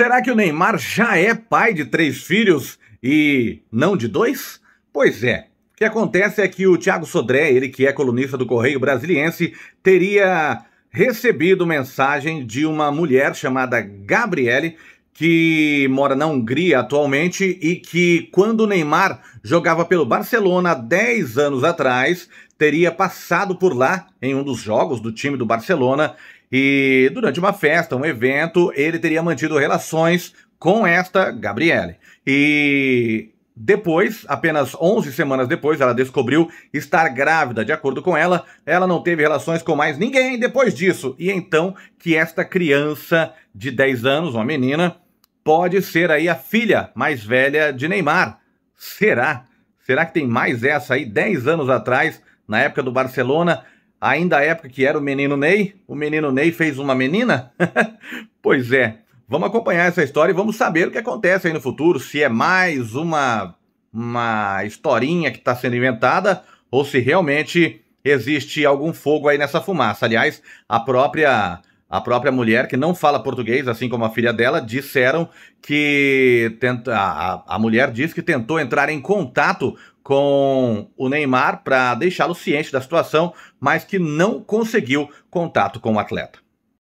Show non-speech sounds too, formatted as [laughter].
Será que o Neymar já é pai de três filhos e não de dois? Pois é. O que acontece é que o Thiago Sodré, ele que é colunista do Correio Brasiliense, teria recebido mensagem de uma mulher chamada Gabriele que mora na Hungria atualmente e que, quando o Neymar jogava pelo Barcelona 10 anos atrás, teria passado por lá em um dos jogos do time do Barcelona e, durante uma festa, um evento, ele teria mantido relações com esta Gabriele. E depois, apenas 11 semanas depois, ela descobriu estar grávida. De acordo com ela, ela não teve relações com mais ninguém depois disso. E então que esta criança de 10 anos, uma menina, pode ser aí a filha mais velha de Neymar. Será? Será que tem mais essa aí? 10 anos atrás, na época do Barcelona, ainda a época que era o menino Ney, o menino Ney fez uma menina? [laughs] pois é. Vamos acompanhar essa história e vamos saber o que acontece aí no futuro, se é mais uma uma historinha que está sendo inventada ou se realmente existe algum fogo aí nessa fumaça. Aliás, a própria a própria mulher, que não fala português, assim como a filha dela, disseram que tenta, a, a mulher diz que tentou entrar em contato com o Neymar para deixá-lo ciente da situação, mas que não conseguiu contato com o atleta.